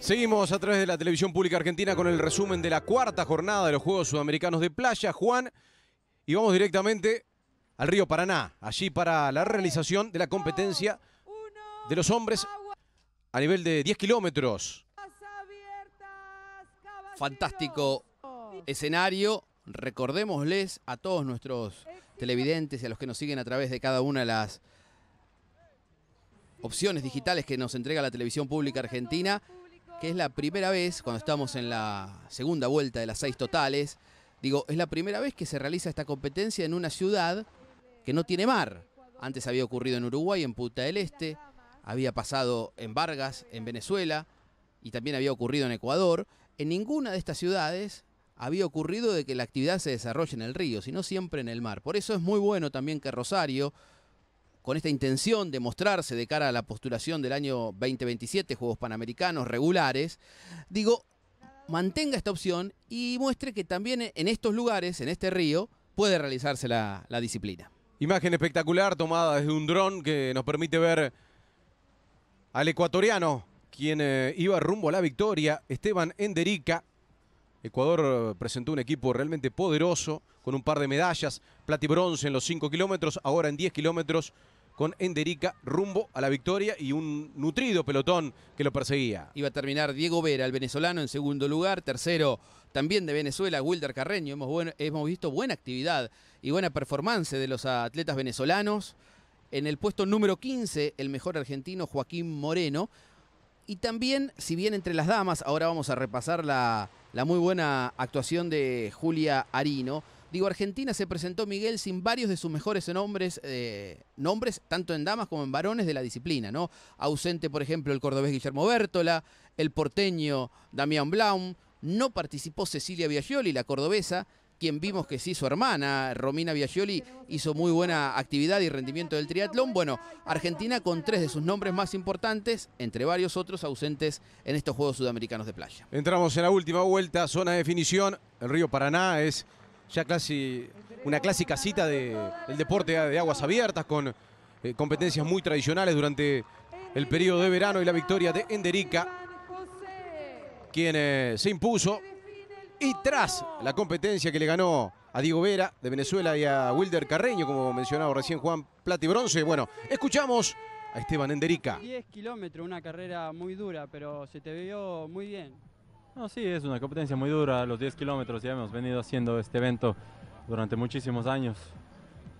Seguimos a través de la televisión pública argentina con el resumen de la cuarta jornada de los Juegos Sudamericanos de Playa, Juan, y vamos directamente al río Paraná, allí para la realización de la competencia de los hombres a nivel de 10 kilómetros. Fantástico escenario, recordémosles a todos nuestros televidentes y a los que nos siguen a través de cada una de las opciones digitales que nos entrega la televisión pública argentina, que es la primera vez, cuando estamos en la segunda vuelta de las seis totales, digo, es la primera vez que se realiza esta competencia en una ciudad que no tiene mar. Antes había ocurrido en Uruguay, en Punta del Este, había pasado en Vargas, en Venezuela, y también había ocurrido en Ecuador. En ninguna de estas ciudades había ocurrido de que la actividad se desarrolle en el río, sino siempre en el mar. Por eso es muy bueno también que Rosario, con esta intención de mostrarse de cara a la postulación del año 2027, Juegos Panamericanos regulares, digo, mantenga esta opción y muestre que también en estos lugares, en este río, puede realizarse la, disciplina. Imagen espectacular tomada desde un dron que nos permite ver al ecuatoriano, quien eh, iba rumbo a la victoria, Esteban Enderica. Ecuador eh, presentó un equipo realmente poderoso, con un par de medallas, plata y bronce en los 5 kilómetros, ahora en 10 kilómetros con Enderica rumbo a la victoria y un nutrido pelotón que lo perseguía. Iba a terminar Diego Vera, el venezolano, en segundo lugar. Tercero, también de Venezuela, Wilder Carreño. Hemos, hemos visto buena actividad y buena performance de los atletas venezolanos. En el puesto número 15, el mejor argentino, Joaquín Moreno. Y también, si bien entre las damas, ahora vamos a repasar la, la muy buena actuación de Julia Arino Digo, Argentina se presentó Miguel sin varios de sus mejores nombres, eh, nombres tanto en damas como en varones de la disciplina, ¿no? Ausente, por ejemplo, el cordobés Guillermo Bertola, el porteño Damián Blaum, no participó Cecilia Viagioli, la cordobesa, quien vimos que sí, su hermana, Romina Viagioli, hizo muy buena actividad y rendimiento del triatlón. Bueno, Argentina con tres de sus nombres más importantes, entre varios otros ausentes en estos Juegos Sudamericanos de Playa. Entramos en la última vuelta, zona de definición. El río Paraná es ya casi una clásica cita de, del deporte de aguas abiertas con eh, competencias muy tradicionales durante el periodo de verano y la victoria de Enderica, quien eh, se impuso y tras la competencia que le ganó a Diego Vera de Venezuela y a Wilder Carreño, como mencionaba recién Juan Plata Bronce. Bueno, escuchamos a Esteban Enderica. 10 kilómetros, una carrera muy dura, pero se te vio muy bien. No, sí, es una competencia muy dura, los 10 kilómetros ya hemos venido haciendo este evento durante muchísimos años.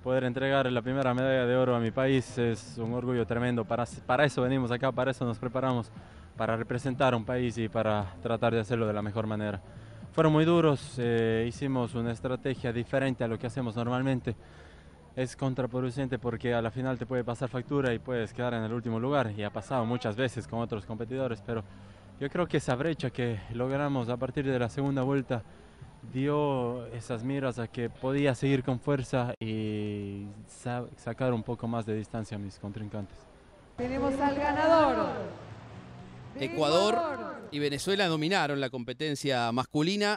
Poder entregar la primera medalla de oro a mi país es un orgullo tremendo, para, para eso venimos acá, para eso nos preparamos, para representar un país y para tratar de hacerlo de la mejor manera. Fueron muy duros, eh, hicimos una estrategia diferente a lo que hacemos normalmente. Es contraproducente porque a la final te puede pasar factura y puedes quedar en el último lugar y ha pasado muchas veces con otros competidores, pero yo creo que esa brecha que logramos a partir de la segunda vuelta dio esas miras a que podía seguir con fuerza y sacar un poco más de distancia a mis contrincantes. Tenemos al ganador. Ecuador y Venezuela dominaron la competencia masculina.